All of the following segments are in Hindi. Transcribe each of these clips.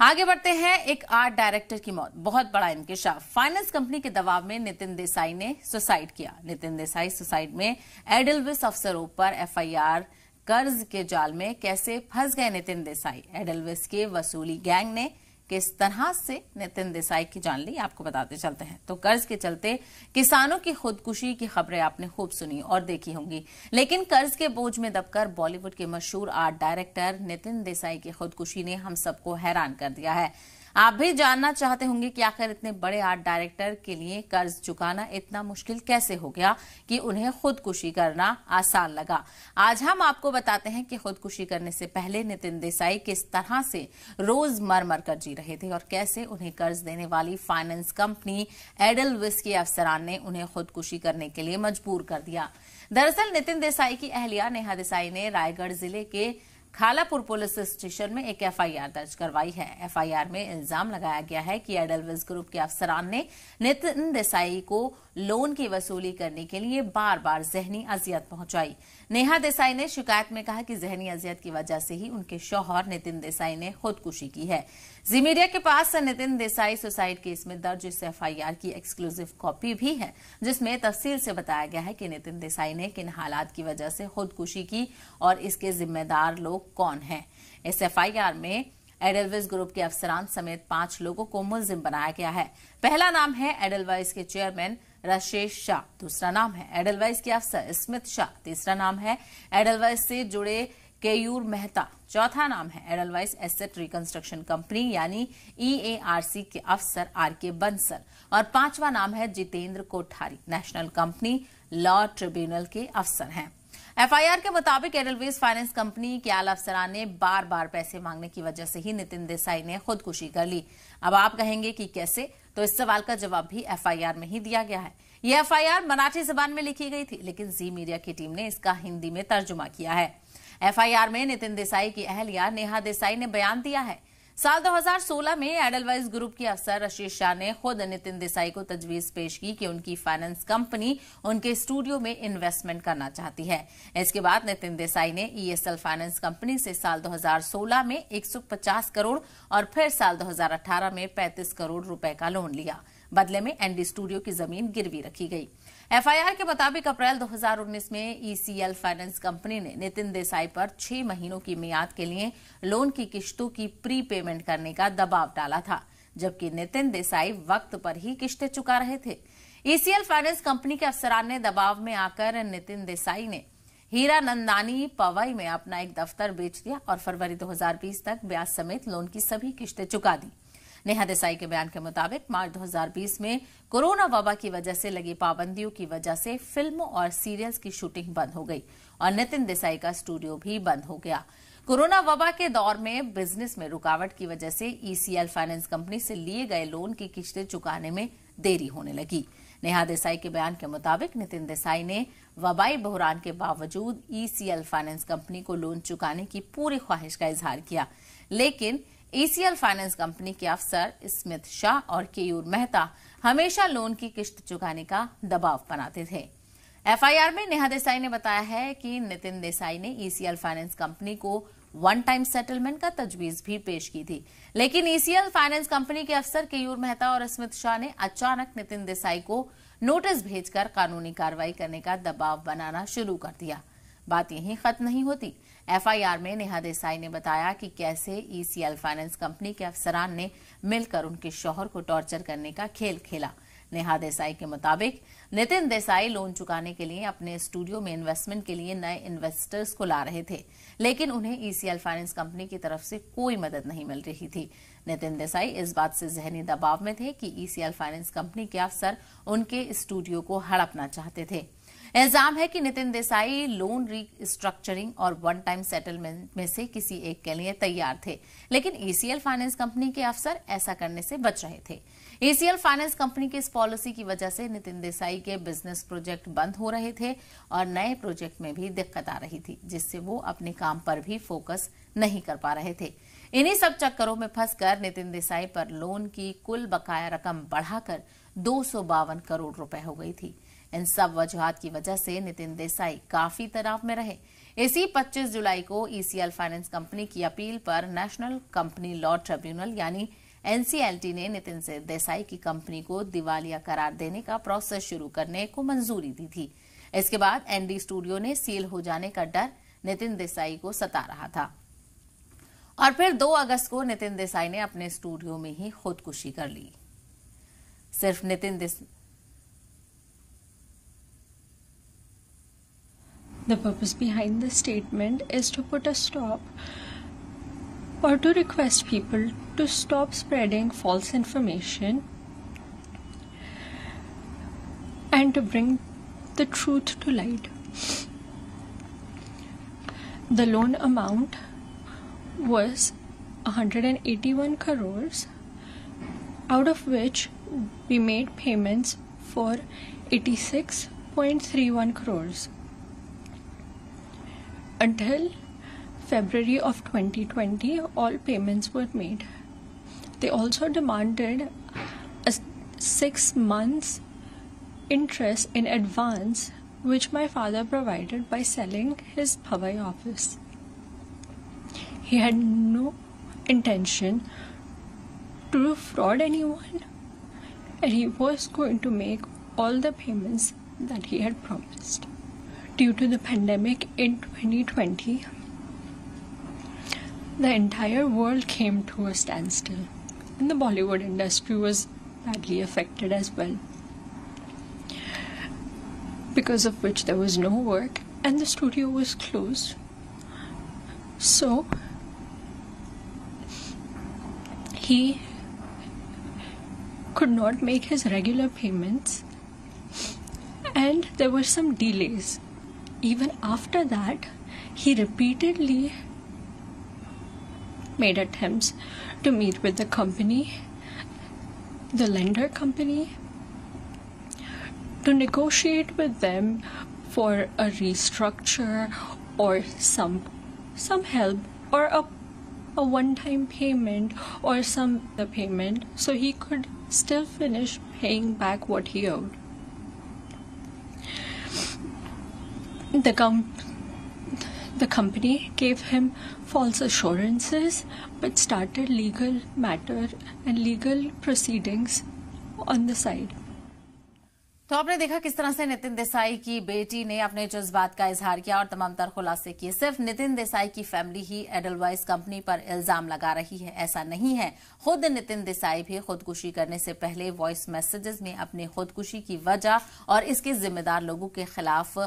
आगे बढ़ते हैं एक आर्ट डायरेक्टर की मौत बहुत बड़ा इंकशाफ फाइनेंस कंपनी के दबाव में नितिन देसाई ने सुसाइड किया नितिन देसाई सुसाइड में एडलविस अफसरों पर एफआईआर कर्ज के जाल में कैसे फंस गए नितिन देसाई एडलविस के वसूली गैंग ने किस तरह से नितिन देसाई की जान ली आपको बताते चलते हैं तो कर्ज के चलते किसानों की खुदकुशी की खबरें आपने खूब सुनी और देखी होंगी लेकिन कर्ज के बोझ में दबकर बॉलीवुड के मशहूर आर्ट डायरेक्टर नितिन देसाई की खुदकुशी ने हम सबको हैरान कर दिया है आप भी जानना चाहते होंगे कि आखिर इतने बड़े आर्ट डायरेक्टर के लिए कर्ज चुकाना इतना मुश्किल कैसे हो गया कि उन्हें खुदकुशी करना आसान लगा आज हम आपको बताते हैं कि खुदकुशी करने से पहले नितिन देसाई किस तरह से रोज मर मर कर जी रहे थे और कैसे उन्हें कर्ज देने वाली फाइनेंस कंपनी एडलविस के अफसरान ने उन्हें खुदकुशी करने के लिए मजबूर कर दिया दरअसल नितिन देसाई की अहलिया नेहा देसाई ने रायगढ़ जिले के खालापुर पुलिस स्टेशन में एक एफआईआर दर्ज करवाई है एफआईआर में इल्जाम लगाया गया है कि एडलविज ग्रुप के अफसरान ने नितिन देसाई को लोन की वसूली करने के लिए बार बार जहनी अजियत पहुंचाई नेहा देसाई ने शिकायत में कहा कि जहनी अजियत की वजह से ही उनके शौहर नितिन देसाई ने खुदकुशी की है जी मीडिया के पास नितिन देसाई सुसाइड केस में दर्ज इस एफआईआर की एक्सक्लूसिव कॉपी भी है जिसमें तफसील से बताया गया है कि नितिन देसाई ने किन हालात की वजह से खुदकुशी की और इसके जिम्मेदार लोग कौन हैं इस एफआईआर में एडलवाइस ग्रुप के अफसरान समेत पांच लोगों को मुलजिम बनाया गया है पहला नाम है एडलवाइज के चेयरमैन राशेश शाह दूसरा नाम है एडलवाइज के अफसर स्मित शाह तीसरा नाम है एडलवाइज से जुड़े केयूर मेहता चौथा नाम है एडलवाइस एसेट रिकंस्ट्रक्शन कंपनी यानी ईएआरसी e के अफसर आर के बंसल और पांचवा नाम है Jitendra Kothari national company law tribunal के अफसर हैं एफआईआर के मुताबिक एडलवेज फाइनेंस कंपनी के आला अफसरान ने बार बार पैसे मांगने की वजह से ही नितिन देसाई ने खुदकुशी कर ली अब आप कहेंगे कि कैसे तो इस सवाल का जवाब भी एफआईआर में ही दिया गया है ये एफआईआर मराठी जबान में लिखी गई थी लेकिन जी मीडिया की टीम ने इसका हिंदी में तर्जुमा किया है एफआईआर में नितिन देसाई की अहलिया नेहा देसाई ने बयान दिया है साल 2016 में एडलवाइज ग्रुप की अफसर रशीद शाह ने खुद नितिन देसाई को तजवीज पेश की कि उनकी फाइनेंस कंपनी उनके स्टूडियो में इन्वेस्टमेंट करना चाहती है इसके बाद नितिन देसाई ने ईएसएल e फाइनेंस कंपनी से साल 2016 में 150 करोड़ और फिर साल 2018 में 35 करोड़ रुपए का लोन लिया बदले में एनडी स्टूडियो की जमीन गिरवी रखी गई एफआईआर के मुताबिक अप्रैल 2019 में ईसीएल फाइनेंस कंपनी ने नितिन देसाई पर छह महीनों की मियाद के लिए लोन की किश्तों की प्री पेमेंट करने का दबाव डाला था जबकि नितिन देसाई वक्त पर ही किश्तें चुका रहे थे ईसीएल फाइनेंस कंपनी के अफसरान ने दबाव में आकर नितिन देसाई ने हीरा नंदानी पवई में अपना एक दफ्तर बेच दिया और फरवरी 2020 तक ब्याज समेत लोन की सभी किश्तें चुका दी नेहा देसाई के बयान के मुताबिक मार्च 2020 में कोरोना वबा की वजह से लगी पाबंदियों की वजह से फिल्मों और सीरियल्स की शूटिंग बंद हो गई और नितिन देसाई का स्टूडियो भी बंद हो गया कोरोना वबा के दौर में बिजनेस में रुकावट की वजह से ईसीएल फाइनेंस कंपनी से लिए गए लोन की किश्तें चुकाने में देरी होने लगी नेहा देसाई के बयान के मुताबिक नितिन देसाई ने वबाई बहरान के बावजूद ईसीएल फाइनेंस कंपनी को लोन चुकाने की पूरी ख्वाहिश का इजहार किया लेकिन एसीएल फाइनेंस कंपनी के अफसर स्मिथ शाह और केयूर मेहता हमेशा लोन की किश्त चुकाने का दबाव बनाते थे एफआईआर में नेहा देसाई ने बताया है कि नितिन देसाई ने ईसीएल फाइनेंस कंपनी को वन टाइम सेटलमेंट का तजवीज भी पेश की थी लेकिन ईसीएल फाइनेंस कंपनी के अफसर केयूर मेहता और स्मित शाह ने अचानक नितिन देसाई को नोटिस भेजकर कानूनी कार्रवाई करने का दबाव बनाना शुरू कर दिया बात यहीं खत्म नहीं होती एफआईआर में नेहा देसाई ने बताया कि कैसे ईसीएल फाइनेंस कंपनी के अफसरान ने मिलकर उनके शोहर को टॉर्चर करने का खेल खेला नेहा देसाई के मुताबिक नितिन देसाई लोन चुकाने के लिए अपने स्टूडियो में इन्वेस्टमेंट के लिए नए इन्वेस्टर्स को ला रहे थे लेकिन उन्हें ईसीएल फाइनेंस कंपनी की तरफ से कोई मदद नहीं मिल रही थी नितिन देसाई इस बात से जहनी दबाव में थे कि ईसीएल फाइनेंस कंपनी के अफसर उनके स्टूडियो को हड़पना चाहते थे इल्जाम है कि नितिन देसाई लोन रीस्ट्रक्चरिंग और वन टाइम सेटलमेंट में से किसी एक के लिए तैयार थे लेकिन ईसीएल फाइनेंस कंपनी के अफसर ऐसा करने से बच रहे थे ईसीएल फाइनेंस कंपनी की इस पॉलिसी की वजह से नितिन देसाई के बिजनेस प्रोजेक्ट बंद हो रहे थे और नए प्रोजेक्ट में भी दिक्कत आ रही थी जिससे वो अपने काम पर भी फोकस नहीं कर पा रहे थे इन्हीं सब चक्करों में फंसकर नितिन देसाई पर लोन की कुल बकाया रकम बढ़ाकर दो करोड़ रुपए हो गई थी इन सब वजूहत की वजह से नितिन देसाई काफी तनाव में रहे इसी 25 जुलाई को ईसीएल फाइनेंस कंपनी की अपील पर नेशनल कंपनी लॉ ट्रिब्यूनल यानी एनसीएलटी ने नितिन से देसाई की कंपनी को दिवालिया करार देने का प्रोसेस शुरू करने को मंजूरी दी थी इसके बाद एनडी स्टूडियो ने सील हो जाने का डर नितिन देसाई को सता रहा था और फिर 2 अगस्त को नितिन देसाई ने अपने स्टूडियो में ही खुदकुशी कर ली सिर्फ Nitin The purpose behind this statement is to put a stop or to request people to stop spreading false information and to bring the truth to light. The loan amount was 181 crores, out of which we made payments for 86.31 crores. Until February of 2020, all payments were made. They also demanded a six months interest in advance, which my father provided by selling his Hawaii office. He had no intention to fraud anyone, and he was going to make all the payments that he had promised due to the pandemic in 2020, the entire world came to a standstill, and the Bollywood industry was badly affected as well. Because of which there was no work and the studio was closed. So he could not make his regular payments and there were some delays even after that, he repeatedly made attempts to meet with the company, the lender company, to negotiate with them for a restructure or some some help or a a one-time payment or some the payment so he could still finish paying back what he owed the com- the company gave him false assurances but started legal matter and legal proceedings on the side तो आपने देखा किस तरह से नितिन देसाई की बेटी ने अपने जज्बात का इजहार किया और तमाम तर खुलासे किए सिर्फ नितिन देसाई की फैमिली ही एडलवाइज कंपनी पर इल्जाम लगा रही है ऐसा नहीं है खुद नितिन देसाई भी खुदकुशी करने से पहले वॉइस मैसेजेस में अपने खुदकुशी की वजह और इसके जिम्मेदार लोगों के खिलाफ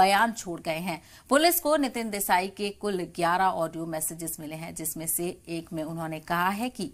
बयान छोड़ गए हैं पुलिस को नितिन देसाई के कुल ग्यारह ऑडियो मैसेजेस मिले हैं जिसमें से एक में उन्होंने कहा है कि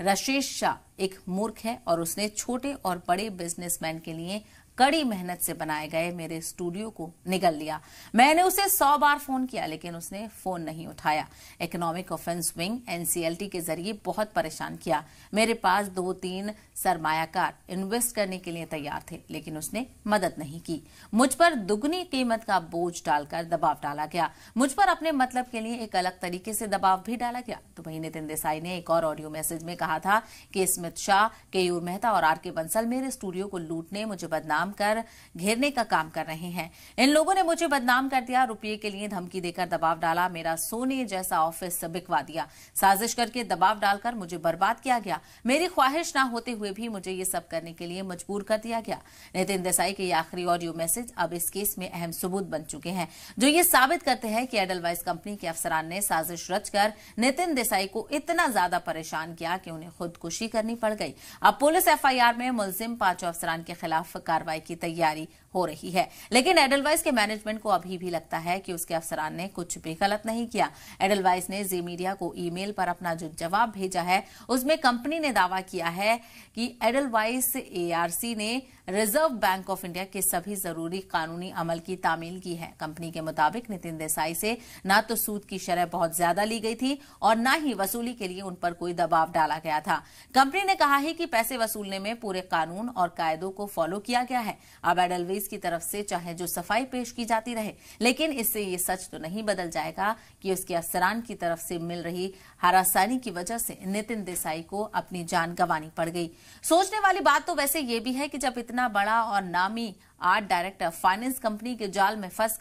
रशेश शाह एक मूर्ख है और उसने छोटे और बड़े बिजनेसमैन के लिए कड़ी मेहनत से बनाए गए मेरे स्टूडियो को निगल लिया मैंने उसे सौ बार फोन किया लेकिन उसने फोन नहीं उठाया इकोनॉमिक ऑफेंस विंग एनसीएलटी के जरिए बहुत परेशान किया मेरे पास दो तीन सरमायाकार इन्वेस्ट करने के लिए तैयार थे लेकिन उसने मदद नहीं की मुझ पर दुगनी कीमत का बोझ डालकर दबाव डाला गया मुझ पर अपने मतलब के लिए एक अलग तरीके से दबाव भी डाला गया तो वही नितिन देसाई ने एक और ऑडियो मैसेज में कहा था कि स्मित शाह केयूर मेहता और आर के बंसल मेरे स्टूडियो को लूटने मुझे बदनाम बदनाम कर घेरने का काम कर रहे हैं इन लोगों ने मुझे बदनाम कर दिया रुपये के लिए धमकी देकर दबाव डाला मेरा सोने जैसा ऑफिस बिकवा दिया साजिश करके दबाव डालकर मुझे बर्बाद किया गया मेरी ख्वाहिश ना होते हुए भी मुझे ये सब करने के लिए मजबूर कर दिया गया नितिन देसाई के आखिरी ऑडियो मैसेज अब इस केस में अहम सबूत बन चुके हैं जो ये साबित करते हैं कि एडलवाइज कंपनी के अफसरान ने साजिश रचकर नितिन देसाई को इतना ज्यादा परेशान किया कि उन्हें खुदकुशी करनी पड़ गई अब पुलिस एफआईआर में मुलजिम पांचों अफसरान के खिलाफ कार्रवाई कार्रवाई की तैयारी हो रही है लेकिन एडलवाइस के मैनेजमेंट को अभी भी लगता है कि उसके अफसरान ने कुछ भी गलत नहीं किया एडलवाइस ने जी मीडिया को ईमेल पर अपना जो जवाब भेजा है उसमें कंपनी ने दावा किया है कि एडलवाइस एआरसी ने रिजर्व बैंक ऑफ इंडिया के सभी जरूरी कानूनी अमल की तामील की है कंपनी के मुताबिक नितिन देसाई से न तो सूद की शरह बहुत ज्यादा ली गई थी और न ही वसूली के लिए उन पर कोई दबाव डाला गया था कंपनी ने कहा है कि पैसे वसूलने में पूरे कानून और कायदों को फॉलो किया गया है अब एडलवेज की तरफ से चाहे जो सफाई पेश की जाती रहे लेकिन इससे ये सच तो नहीं बदल जाएगा कि उसके अफसरान की तरफ से मिल रही हरासानी की वजह से नितिन देसाई को अपनी जान गंवानी पड़ गई सोचने वाली बात तो वैसे ये भी है कि जब इतना बड़ा और नामी आर्ट डायरेक्टर फाइनेंस कंपनी के जाल में फंस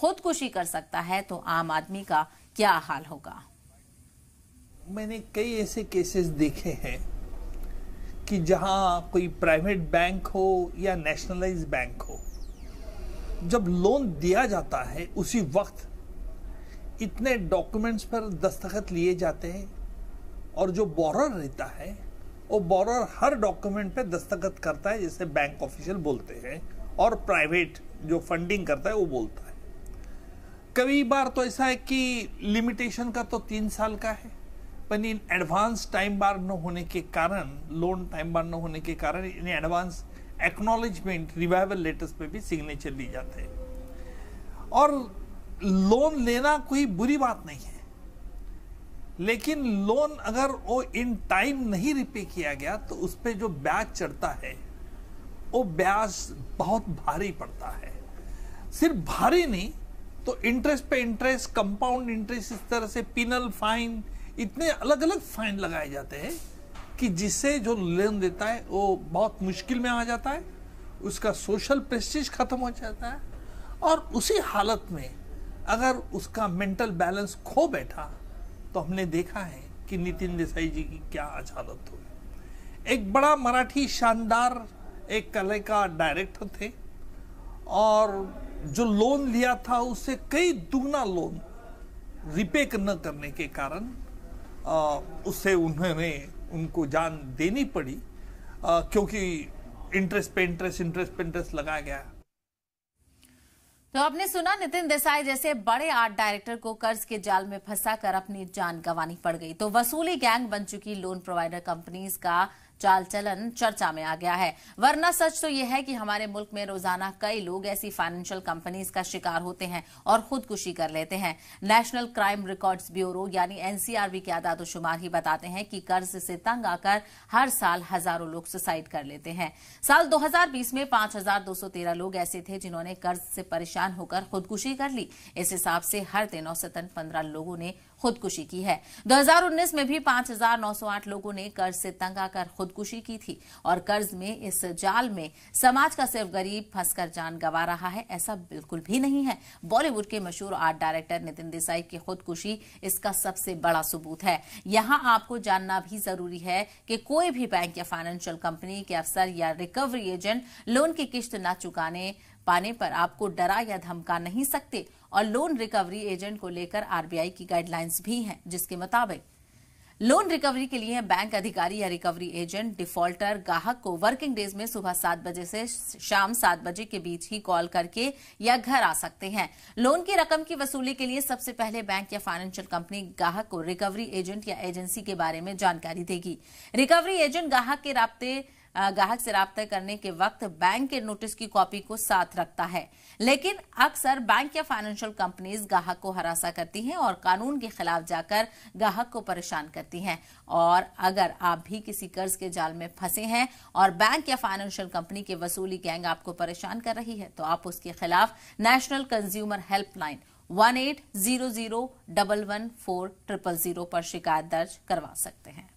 खुदकुशी कर सकता है तो आम आदमी का क्या हाल होगा मैंने कई ऐसे केसेस देखे हैं कि जहाँ कोई प्राइवेट बैंक हो या नेशनलाइज बैंक हो जब लोन दिया जाता है उसी वक्त इतने डॉक्यूमेंट्स पर दस्तखत लिए जाते हैं और जो बॉरर रहता है वो बॉरर हर डॉक्यूमेंट पे दस्तखत करता है जैसे बैंक ऑफिशियल बोलते हैं और प्राइवेट जो फंडिंग करता है वो बोलता है कई बार तो ऐसा है कि लिमिटेशन का तो तीन साल का है पर इन एडवांस टाइम बार न होने के कारण लोन टाइम बार न होने के कारण इन एडवांस एक्नॉलेजमेंट रिवाइवल लेटर्स पे भी सिग्नेचर ली जाते हैं और लोन लेना कोई बुरी बात नहीं है लेकिन लोन अगर वो इन टाइम नहीं रिपे किया गया तो उस पर जो ब्याज चढ़ता है वो ब्याज बहुत भारी पड़ता है सिर्फ भारी नहीं तो इंटरेस्ट पे इंटरेस्ट कंपाउंड इंटरेस्ट इस तरह से पिनल फाइन इतने अलग अलग फाइन लगाए जाते हैं कि जिससे जो लोन देता है वो बहुत मुश्किल में आ जाता है उसका सोशल प्रेस्टीज खत्म हो जाता है और उसी हालत में अगर उसका मेंटल बैलेंस खो बैठा तो हमने देखा है कि नितिन देसाई जी की क्या अचानक हुई एक बड़ा मराठी शानदार एक कले का डायरेक्टर थे और जो लोन लिया था उससे कई दुगना लोन रिपे न करने के कारण उससे उन्होंने उनको जान देनी पड़ी आ, क्योंकि इंटरेस्ट पे इंटरेस्ट इंटरेस्ट पे इंटरेस्ट लगाया गया तो आपने सुना नितिन देसाई जैसे बड़े आर्ट डायरेक्टर को कर्ज के जाल में फंसाकर अपनी जान गंवानी पड़ गई तो वसूली गैंग बन चुकी लोन प्रोवाइडर कंपनीज का चाल चलन चर्चा में आ गया है वरना सच तो यह है कि हमारे मुल्क में रोजाना कई लोग ऐसी फाइनेंशियल कंपनीज का शिकार होते हैं और खुदकुशी कर लेते हैं नेशनल क्राइम रिकॉर्ड्स ब्यूरो यानी एनसीआरबी के आदादोशुमार ही बताते हैं कि कर्ज से तंग आकर हर साल हजारों लोग सुसाइड कर लेते हैं साल दो में पांच लोग ऐसे थे जिन्होंने कर्ज से परेशान होकर खुदकुशी कर ली इस हिसाब से हर दिन औसतन पंद्रह लोगों ने खुदकुशी की है 2019 में भी 5,908 लोगों ने कर्ज से तंग आकर खुदकुशी की थी और कर्ज में इस जाल में समाज का सिर्फ गरीब फंसकर जान गंवा रहा है ऐसा बिल्कुल भी नहीं है बॉलीवुड के मशहूर आर्ट डायरेक्टर नितिन देसाई की खुदकुशी इसका सबसे बड़ा सबूत है यहाँ आपको जानना भी जरूरी है कि कोई भी बैंक या फाइनेंशियल कंपनी के अफसर या रिकवरी एजेंट लोन की किश्त न चुकाने पाने पर आपको डरा या धमका नहीं सकते और लोन रिकवरी एजेंट को लेकर आरबीआई की गाइडलाइंस भी हैं जिसके मुताबिक लोन रिकवरी के लिए बैंक अधिकारी या रिकवरी एजेंट डिफॉल्टर ग्राहक को वर्किंग डेज में सुबह सात बजे से शाम सात बजे के बीच ही कॉल करके या घर आ सकते हैं लोन की रकम की वसूली के लिए सबसे पहले बैंक या फाइनेंशियल कंपनी ग्राहक को रिकवरी एजेंट या एजेंसी के बारे में जानकारी देगी रिकवरी एजेंट ग्राहक के रबते ग्राहक से रबता करने के वक्त बैंक के नोटिस की कॉपी को साथ रखता है लेकिन अक्सर बैंक या फाइनेंशियल कंपनीज ग्राहक को हरासा करती हैं और कानून के खिलाफ जाकर ग्राहक को परेशान करती हैं और अगर आप भी किसी कर्ज के जाल में फंसे हैं और बैंक या फाइनेंशियल कंपनी के वसूली गैंग आपको परेशान कर रही है तो आप उसके खिलाफ national consumer helpline one eight zero zero double one four triple zero पर शिकायत दर्ज करवा सकते हैं